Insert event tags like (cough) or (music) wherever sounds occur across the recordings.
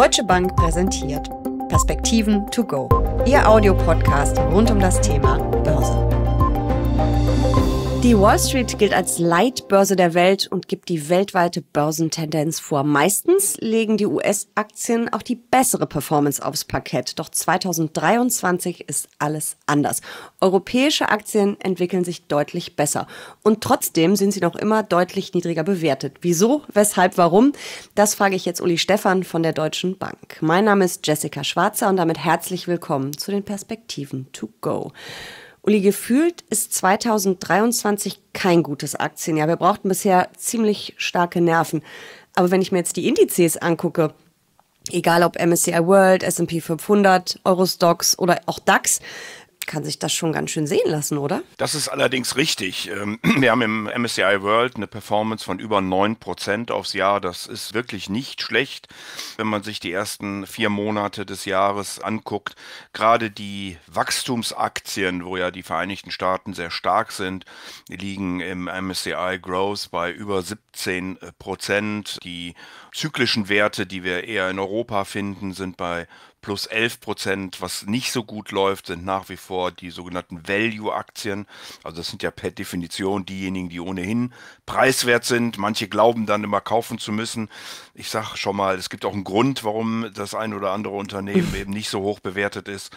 Deutsche Bank präsentiert Perspektiven to go, Ihr Audiopodcast rund um das Thema Börse. Die Wall Street gilt als Leitbörse der Welt und gibt die weltweite Börsentendenz vor. Meistens legen die US-Aktien auch die bessere Performance aufs Parkett. Doch 2023 ist alles anders. Europäische Aktien entwickeln sich deutlich besser. Und trotzdem sind sie noch immer deutlich niedriger bewertet. Wieso, weshalb, warum? Das frage ich jetzt Uli Stefan von der Deutschen Bank. Mein Name ist Jessica Schwarzer und damit herzlich willkommen zu den Perspektiven to go. Uli, gefühlt ist 2023 kein gutes Aktienjahr. Wir brauchten bisher ziemlich starke Nerven. Aber wenn ich mir jetzt die Indizes angucke, egal ob MSCI World, S&P 500, Eurostox oder auch DAX, kann sich das schon ganz schön sehen lassen, oder? Das ist allerdings richtig. Ähm, (clears throat) wir haben im MSCI World eine Performance von über 9% aufs Jahr. Das ist wirklich nicht schlecht, wenn man sich die ersten vier Monate des Jahres anguckt. Gerade die Wachstumsaktien, wo ja die Vereinigten Staaten sehr stark sind, liegen im MSCI Growth bei über 17%. Die zyklischen Werte, die wir eher in Europa finden, sind bei plus 11 Prozent. Was nicht so gut läuft, sind nach wie vor die sogenannten Value-Aktien. Also das sind ja per Definition diejenigen, die ohnehin preiswert sind. Manche glauben dann immer kaufen zu müssen. Ich sage schon mal, es gibt auch einen Grund, warum das ein oder andere Unternehmen eben nicht so hoch bewertet ist.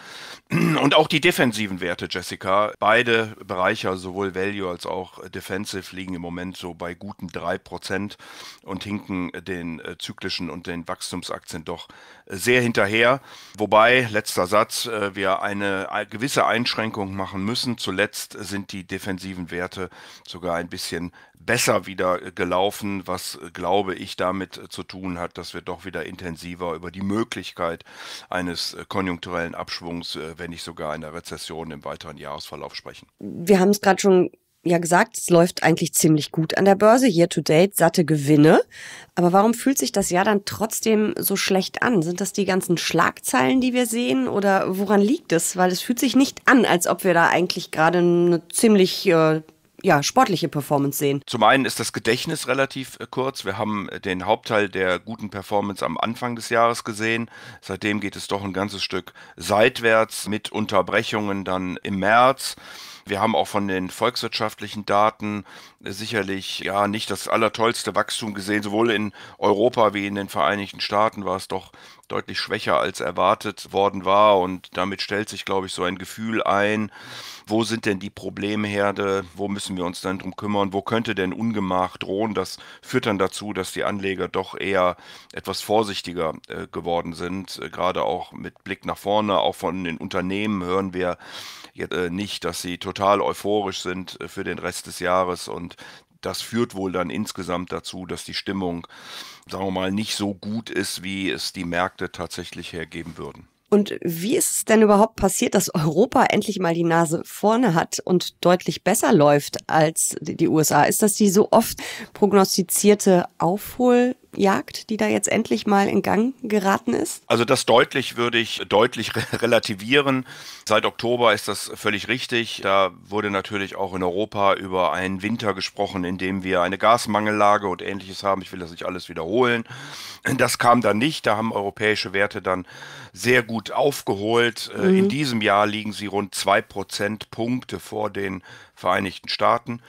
Und auch die defensiven Werte, Jessica. Beide Bereiche, also sowohl Value als auch Defensive, liegen im Moment so bei guten 3 Prozent und hinken den äh, zyklischen und den Wachstumsaktien doch äh, sehr hinterher. Wobei, letzter Satz, äh, wir eine äh, gewisse Einschränkung machen müssen. Zuletzt sind die defensiven Werte sogar ein bisschen besser wieder äh, gelaufen, was, glaube ich, damit zu tun hat, dass wir doch wieder intensiver über die Möglichkeit eines konjunkturellen Abschwungs, wenn nicht sogar einer Rezession im weiteren Jahresverlauf sprechen. Wir haben es gerade schon ja gesagt, es läuft eigentlich ziemlich gut an der Börse, year to date satte Gewinne. Aber warum fühlt sich das Jahr dann trotzdem so schlecht an? Sind das die ganzen Schlagzeilen, die wir sehen oder woran liegt es? Weil es fühlt sich nicht an, als ob wir da eigentlich gerade eine ziemlich äh, ja, sportliche Performance sehen? Zum einen ist das Gedächtnis relativ äh, kurz. Wir haben äh, den Hauptteil der guten Performance am Anfang des Jahres gesehen. Seitdem geht es doch ein ganzes Stück seitwärts mit Unterbrechungen dann im März. Wir haben auch von den volkswirtschaftlichen Daten äh, sicherlich ja nicht das allertollste Wachstum gesehen. Sowohl in Europa wie in den Vereinigten Staaten war es doch deutlich schwächer als erwartet worden war. Und damit stellt sich, glaube ich, so ein Gefühl ein, wo sind denn die Problemherde, wo müssen wir uns dann drum kümmern, wo könnte denn Ungemach drohen. Das führt dann dazu, dass die Anleger doch eher etwas vorsichtiger äh, geworden sind, äh, gerade auch mit Blick nach vorne. Auch von den Unternehmen hören wir, äh, nicht, dass sie total euphorisch sind äh, für den Rest des Jahres und das führt wohl dann insgesamt dazu, dass die Stimmung, sagen wir mal, nicht so gut ist, wie es die Märkte tatsächlich hergeben würden. Und wie ist es denn überhaupt passiert, dass Europa endlich mal die Nase vorne hat und deutlich besser läuft als die USA? Ist das die so oft prognostizierte Aufhol? Jagd, die da jetzt endlich mal in Gang geraten ist? Also das deutlich würde ich deutlich (laughs) relativieren. Seit Oktober ist das völlig richtig. Da wurde natürlich auch in Europa über einen Winter gesprochen, in dem wir eine Gasmangellage und ähnliches haben. Ich will das nicht alles wiederholen. Das kam dann nicht. Da haben europäische Werte dann sehr gut aufgeholt. Äh, mhm. In diesem Jahr liegen sie rund zwei Prozentpunkte vor den Vereinigten Staaten,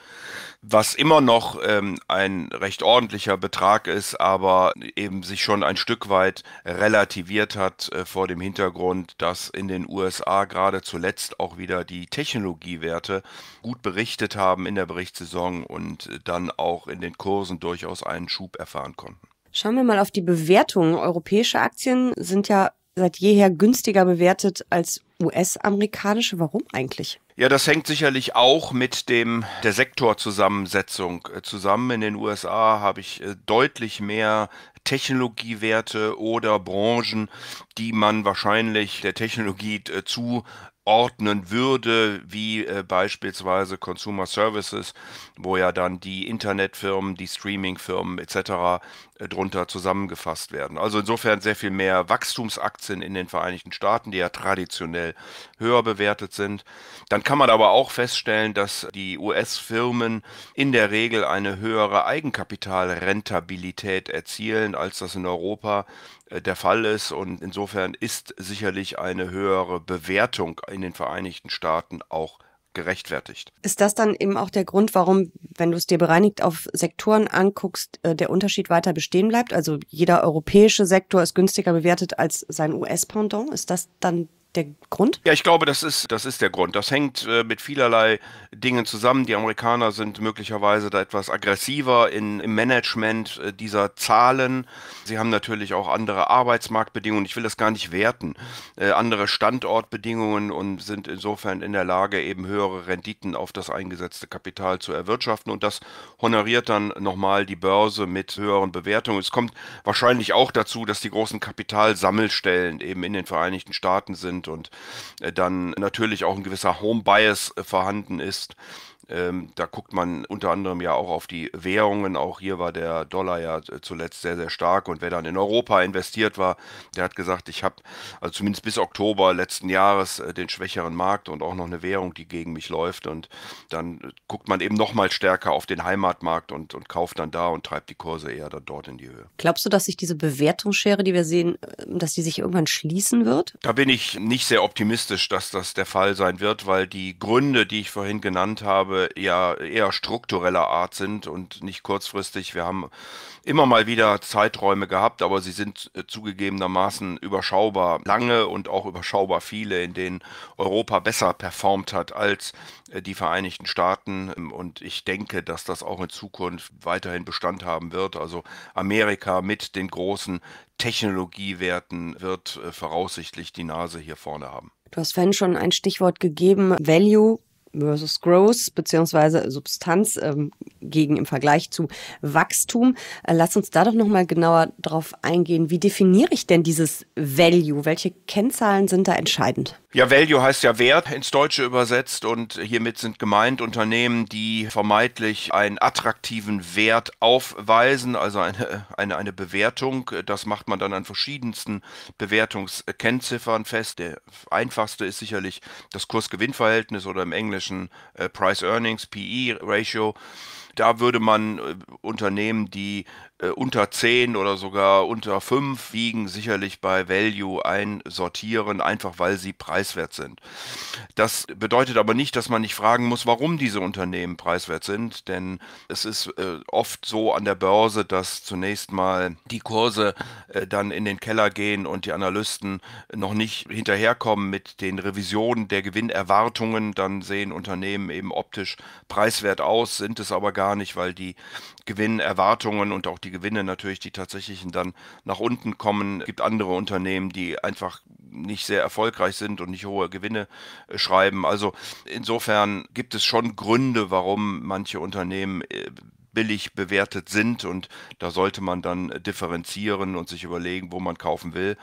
was immer noch ähm, ein recht ordentlicher Betrag ist, aber eben sich schon ein Stück weit relativiert hat äh, vor dem Hintergrund, dass in den USA gerade zuletzt auch wieder die Technologiewerte gut berichtet haben in der Berichtssaison und äh, dann auch in den Kursen durchaus einen Schub erfahren konnten. Schauen wir mal auf die Bewertungen. Europäische Aktien sind ja seit jeher günstiger bewertet als US-amerikanische. Warum eigentlich? Ja, das hängt sicherlich auch mit dem der Sektorzusammensetzung äh, zusammen. In den USA habe ich äh, deutlich mehr Technologiewerte oder Branchen, die man wahrscheinlich der Technologie äh, zu ordnen würde, wie äh, beispielsweise Consumer Services, wo ja dann die Internetfirmen, die Streamingfirmen etc. Äh, drunter zusammengefasst werden. Also insofern sehr viel mehr Wachstumsaktien in den Vereinigten Staaten, die ja traditionell höher bewertet sind. Dann kann man aber auch feststellen, dass die US-Firmen in der Regel eine höhere Eigenkapitalrentabilität erzielen, als das in Europa äh, der Fall ist. Und insofern ist sicherlich eine höhere Bewertung in den Vereinigten Staaten auch gerechtfertigt. Ist das dann eben auch der Grund, warum, wenn du es dir bereinigt auf Sektoren anguckst, äh, der Unterschied weiter bestehen bleibt? Also jeder europäische Sektor ist günstiger bewertet als sein US-Pendant. Ist das dann der Grund? Ja, ich glaube, das ist, das ist der Grund. Das hängt äh, mit vielerlei Dingen zusammen. Die Amerikaner sind möglicherweise da etwas aggressiver in, im Management äh, dieser Zahlen. Sie haben natürlich auch andere Arbeitsmarktbedingungen. Ich will das gar nicht werten. Äh, andere Standortbedingungen und sind insofern in der Lage, eben höhere Renditen auf das eingesetzte Kapital zu erwirtschaften. Und das honoriert dann nochmal die Börse mit höheren Bewertungen. Es kommt wahrscheinlich auch dazu, dass die großen Kapitalsammelstellen eben in den Vereinigten Staaten sind und äh, dann natürlich auch ein gewisser Home-Bias äh, vorhanden ist. Ähm, da guckt man unter anderem ja auch auf die Währungen. Auch hier war der Dollar ja zuletzt sehr, sehr stark. Und wer dann in Europa investiert war, der hat gesagt, ich habe also zumindest bis Oktober letzten Jahres äh, den schwächeren Markt und auch noch eine Währung, die gegen mich läuft. Und dann äh, guckt man eben nochmal stärker auf den Heimatmarkt und, und kauft dann da und treibt die Kurse eher dann dort in die Höhe. Glaubst du, dass sich diese Bewertungsschere, die wir sehen, äh, dass die sich irgendwann schließen wird? Da bin ich nicht sehr optimistisch, dass das der Fall sein wird, weil die Gründe, die ich vorhin genannt habe, glaube, eher, eher struktureller Art sind und nicht kurzfristig. Wir haben immer mal wieder Zeiträume gehabt, aber sie sind äh, zugegebenermaßen überschaubar lange und auch überschaubar viele, in denen Europa besser performt hat als äh, die Vereinigten Staaten. Ähm, und ich denke, dass das auch in Zukunft weiterhin Bestand haben wird. Also Amerika mit den großen Technologiewerten wird äh, voraussichtlich die Nase hier vorne haben. Du hast vorhin schon ein Stichwort gegeben, Value versus Growth beziehungsweise Substanz ähm, gegen im Vergleich zu Wachstum. Äh, lass uns da doch nochmal genauer drauf eingehen. Wie definiere ich denn dieses Value? Welche Kennzahlen sind da entscheidend? Ja, Value heißt ja Wert ins Deutsche übersetzt und hiermit sind gemeint Unternehmen, die vermeintlich einen attraktiven Wert aufweisen, also eine, eine, eine Bewertung. Das macht man dann an verschiedensten Bewertungskennziffern fest. Der einfachste ist sicherlich das Kursgewinnverhältnis oder im Englischen äh, Price Earnings, PE Ratio. Da würde man äh, Unternehmen, die äh, unter 10 oder sogar unter 5 wiegen, sicherlich bei Value einsortieren, einfach weil sie preiswert sind. Das bedeutet aber nicht, dass man nicht fragen muss, warum diese Unternehmen preiswert sind, denn es ist äh, oft so an der Börse, dass zunächst mal die Kurse äh, dann in den Keller gehen und die Analysten noch nicht hinterherkommen mit den Revisionen der Gewinnerwartungen, dann sehen Unternehmen eben optisch preiswert aus, sind es aber gar nicht, weil die Gewinnerwartungen und auch die Gewinne natürlich die tatsächlichen dann nach unten kommen. Es gibt andere Unternehmen, die einfach nicht sehr erfolgreich sind und nicht hohe Gewinne äh, schreiben. Also insofern gibt es schon Gründe, warum manche Unternehmen äh, billig bewertet sind und da sollte man dann differenzieren und sich überlegen, wo man kaufen will.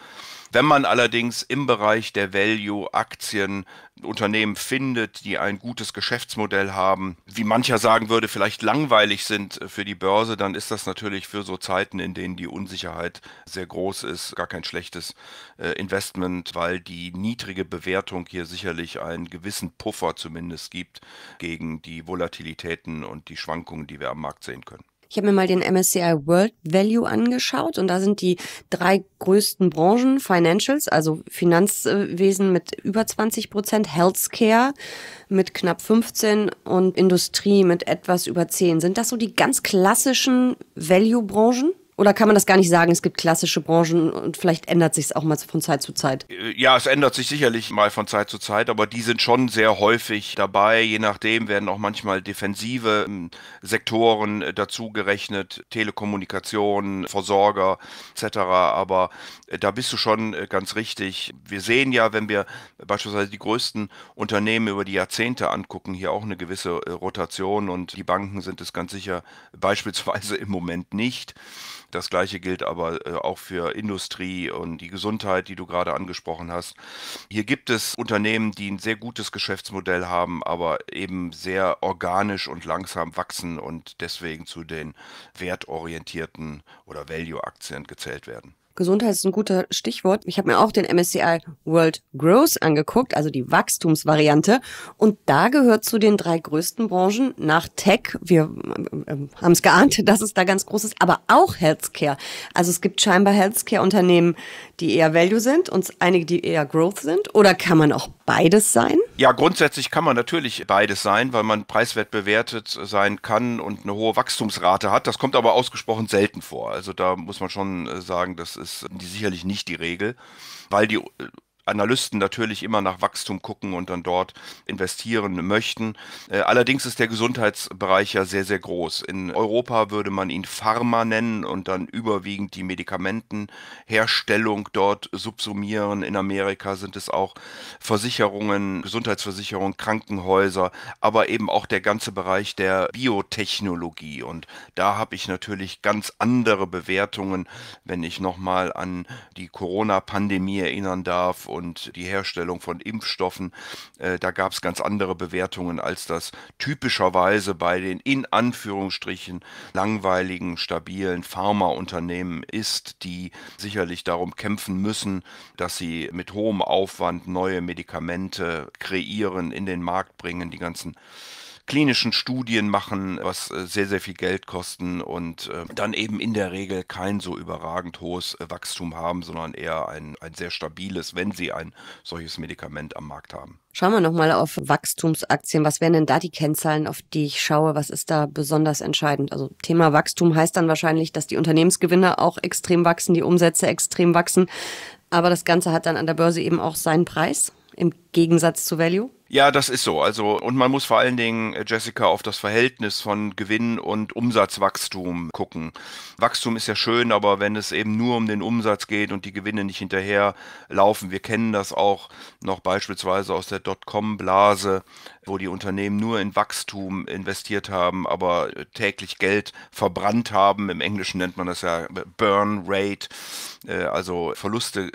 Wenn man allerdings im Bereich der Value-Aktien Unternehmen findet, die ein gutes Geschäftsmodell haben, wie mancher sagen würde, vielleicht langweilig sind äh, für die Börse, dann ist das natürlich für so Zeiten, in denen die Unsicherheit sehr groß ist, gar kein schlechtes äh, Investment, weil die niedrige Bewertung hier sicherlich einen gewissen Puffer zumindest gibt gegen die Volatilitäten und die Schwankungen, die wir am Markt sehen können. Ich habe mir mal den MSCI World Value angeschaut und da sind die drei größten Branchen, Financials, also Finanzwesen mit über 20 Prozent, Healthcare mit knapp 15 und Industrie mit etwas über 10. Sind das so die ganz klassischen Value-Branchen? Oder kann man das gar nicht sagen? Es gibt klassische Branchen und vielleicht ändert sich es auch mal von Zeit zu Zeit. Äh, ja, es ändert sich sicherlich mal von Zeit zu Zeit, aber die sind schon sehr häufig dabei. Je nachdem werden auch manchmal defensive ähm, Sektoren äh, dazu gerechnet, Telekommunikation, Versorger etc. Aber äh, da bist du schon ganz richtig. Wir sehen ja, wenn wir beispielsweise die größten Unternehmen über die Jahrzehnte angucken, hier auch eine gewisse Rotation und die Banken sind es ganz sicher (laughs) beispielsweise im Moment nicht. Das gleiche gilt aber äh, auch für Industrie und die Gesundheit, die du gerade angesprochen hast. Hier gibt es Unternehmen, die ein sehr gutes Geschäftsmodell haben, aber eben sehr organisch und langsam wachsen und deswegen zu den wertorientierten oder Value-Aktien gezählt werden. Gesundheit ist ein guter Stichwort. Ich habe mir auch den MSCI World Growth angeguckt, also die Wachstumsvariante. Und da gehört zu den drei größten Branchen nach Tech. Wir äh, äh haben es geahnt, (laughs) dass es da ganz groß ist, aber auch Healthcare. Also es gibt scheinbar Healthcare-Unternehmen, die eher Value sind und einige, die eher Growth sind. Oder kann man auch beides sein? Ja, grundsätzlich kann man natürlich beides sein, weil man preiswert bewertet sein kann und eine hohe Wachstumsrate hat. Das kommt aber ausgesprochen selten vor. Also da muss man schon äh, sagen, das ist sicherlich nicht die Regel, weil die äh, Analysten natürlich immer nach Wachstum gucken und dann dort investieren möchten. Äh, allerdings ist der Gesundheitsbereich ja sehr, sehr groß. In Europa würde man ihn Pharma nennen und dann überwiegend die Medikamentenherstellung dort subsumieren. In Amerika sind es auch Versicherungen, Gesundheitsversicherungen, Krankenhäuser, aber eben auch der ganze Bereich der Biotechnologie. Und da habe ich natürlich ganz andere Bewertungen, wenn ich nochmal an die Corona-Pandemie erinnern darf und die Herstellung von Impfstoffen, äh, da gab es ganz andere Bewertungen, als das typischerweise bei den in Anführungsstrichen langweiligen, stabilen Pharmaunternehmen ist, die sicherlich darum kämpfen müssen, dass sie mit hohem Aufwand neue Medikamente kreieren, in den Markt bringen, die ganzen klinischen Studien machen, was äh, sehr, sehr viel Geld kosten und äh, dann eben in der Regel kein so überragend hohes äh, Wachstum haben, sondern eher ein, ein sehr stabiles, wenn sie ein solches Medikament am Markt haben. Schauen wir nochmal auf Wachstumsaktien. Was wären denn da die Kennzahlen, auf die ich schaue? Was ist da besonders entscheidend? Also Thema Wachstum heißt dann wahrscheinlich, dass die Unternehmensgewinne auch extrem wachsen, die Umsätze extrem wachsen. Aber das Ganze hat dann an der Börse eben auch seinen Preis im Gegensatz zu Value? Ja, das ist so. Also, und man muss vor allen Dingen, äh, Jessica, auf das Verhältnis von Gewinn und Umsatzwachstum gucken. Wachstum ist ja schön, aber wenn es eben nur um den Umsatz geht und die Gewinne nicht hinterher laufen, wir kennen das auch noch beispielsweise aus der Dotcom-Blase, wo die Unternehmen nur in Wachstum investiert haben, aber äh, täglich Geld verbrannt haben. Im Englischen nennt man das ja äh, Burn Rate, also Verluste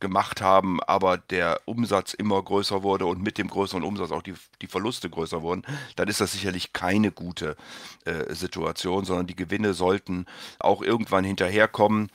gemacht haben, aber der Umsatz immer größer größer wurde und mit dem größeren Umsatz auch die, die Verluste größer wurden, dann ist das sicherlich keine gute äh, Situation, sondern die Gewinne sollten auch irgendwann hinterherkommen.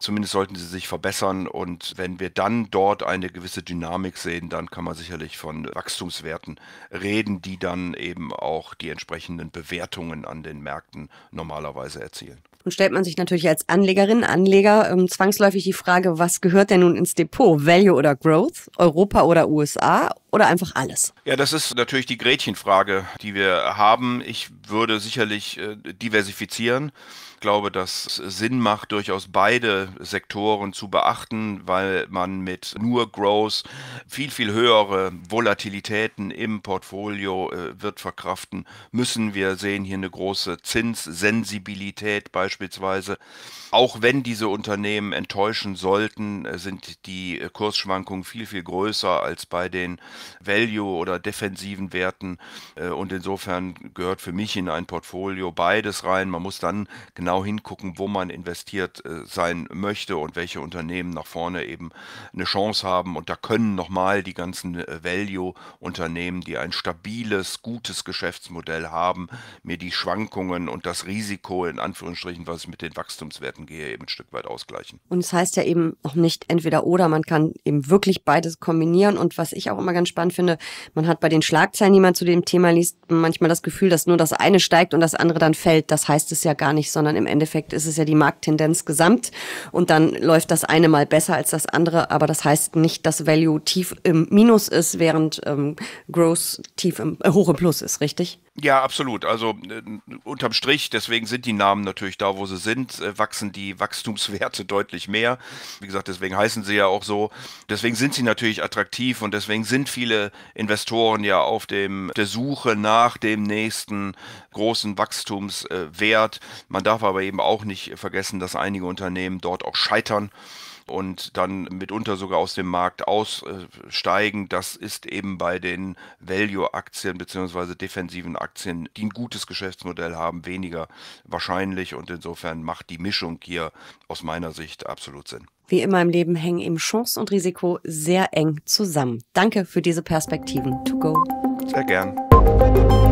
Zumindest sollten sie sich verbessern und wenn wir dann dort eine gewisse Dynamik sehen, dann kann man sicherlich von Wachstumswerten reden, die dann eben auch die entsprechenden Bewertungen an den Märkten normalerweise erzielen. Und stellt man sich natürlich als Anlegerin, Anleger ähm, zwangsläufig die Frage, was gehört denn nun ins Depot? Value oder Growth? Europa oder USA? oder einfach alles? Ja, das ist natürlich die Gretchenfrage, die wir haben. Ich würde sicherlich äh, diversifizieren glaube, dass es Sinn macht, durchaus beide Sektoren zu beachten, weil man mit nur Growth viel, viel höhere Volatilitäten im Portfolio äh, wird verkraften müssen. Wir sehen hier eine große Zinssensibilität beispielsweise. Auch wenn diese Unternehmen enttäuschen sollten, äh, sind die äh, Kursschwankungen viel, viel größer als bei den Value- oder defensiven Werten. Äh, und insofern gehört für mich in ein Portfolio beides rein. Man muss dann genau genau hingucken, wo man investiert äh, sein möchte und welche Unternehmen nach vorne eben eine Chance haben. Und da können nochmal die ganzen äh, Value-Unternehmen, die ein stabiles, gutes Geschäftsmodell haben, mir die Schwankungen und das Risiko in Anführungsstrichen, was ich mit den Wachstumswerten gehe, eben ein Stück weit ausgleichen. Und es das heißt ja eben auch nicht entweder oder, man kann eben wirklich beides kombinieren. Und was ich auch immer ganz spannend finde, man hat bei den Schlagzeilen, die man zu dem Thema liest, manchmal das Gefühl, dass nur das eine steigt und das andere dann fällt. Das heißt es ja gar nicht, sondern im Endeffekt ist es ja die Markttendenz gesamt und dann läuft das eine mal besser als das andere, aber das heißt nicht, dass Value tief im Minus ist, während ähm, Growth tief im, äh, hoch im Plus ist, richtig? Ja, absolut. Also äh, unterm Strich, deswegen sind die Namen natürlich da, wo sie sind, äh, wachsen die Wachstumswerte deutlich mehr. Wie gesagt, deswegen heißen sie ja auch so. Deswegen sind sie natürlich attraktiv und deswegen sind viele Investoren ja auf dem, der Suche nach dem nächsten großen Wachstumswert. Man darf aber aber eben auch nicht vergessen, dass einige Unternehmen dort auch scheitern und dann mitunter sogar aus dem Markt aussteigen. Äh, das ist eben bei den Value-Aktien bzw. defensiven Aktien, die ein gutes Geschäftsmodell haben, weniger wahrscheinlich und insofern macht die Mischung hier aus meiner Sicht absolut Sinn. Wie immer im Leben hängen eben Chance und Risiko sehr eng zusammen. Danke für diese Perspektiven. To go. Sehr gern.